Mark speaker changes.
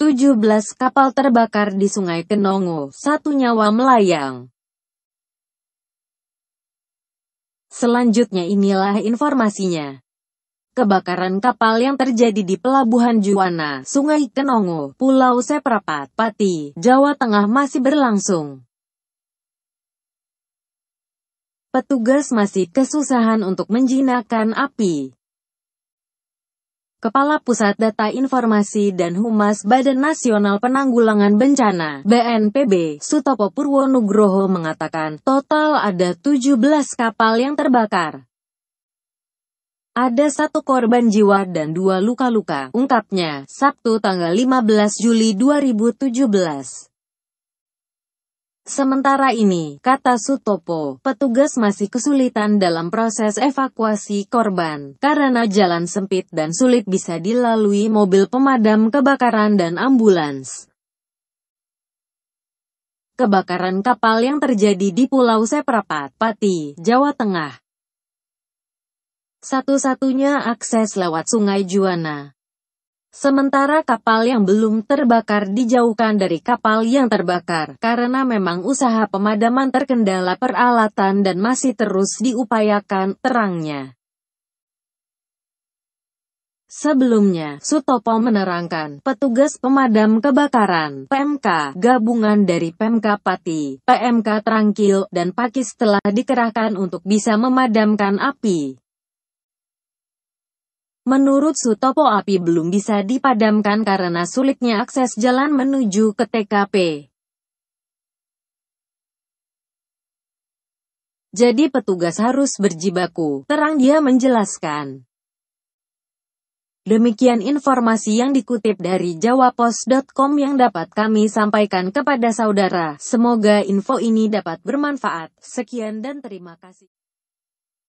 Speaker 1: 17 kapal terbakar di Sungai Kenongo, satu nyawa melayang. Selanjutnya inilah informasinya. Kebakaran kapal yang terjadi di Pelabuhan Juwana, Sungai Kenongo, Pulau Seprapat, Pati, Jawa Tengah masih berlangsung. Petugas masih kesusahan untuk menjinakkan api. Kepala Pusat Data Informasi dan Humas Badan Nasional Penanggulangan Bencana (BNPB), Sutopo Purwonugroho mengatakan, total ada 17 kapal yang terbakar. Ada satu korban jiwa dan dua luka-luka, ungkapnya, Sabtu tanggal 15 Juli 2017. Sementara ini, kata Sutopo, petugas masih kesulitan dalam proses evakuasi korban, karena jalan sempit dan sulit bisa dilalui mobil pemadam kebakaran dan ambulans. Kebakaran kapal yang terjadi di Pulau Seprapat, Pati, Jawa Tengah. Satu-satunya akses lewat Sungai Juana. Sementara kapal yang belum terbakar dijauhkan dari kapal yang terbakar, karena memang usaha pemadaman terkendala peralatan dan masih terus diupayakan terangnya. Sebelumnya, Sutopo menerangkan, petugas pemadam kebakaran, PMK, gabungan dari PMK Pati, PMK Trangkil, dan Pakis telah dikerahkan untuk bisa memadamkan api. Menurut Sutopo api belum bisa dipadamkan karena sulitnya akses jalan menuju ke TKP. Jadi petugas harus berjibaku, terang dia menjelaskan. Demikian informasi yang dikutip dari jawapos.com yang dapat kami sampaikan kepada saudara. Semoga info ini dapat bermanfaat. Sekian dan terima kasih.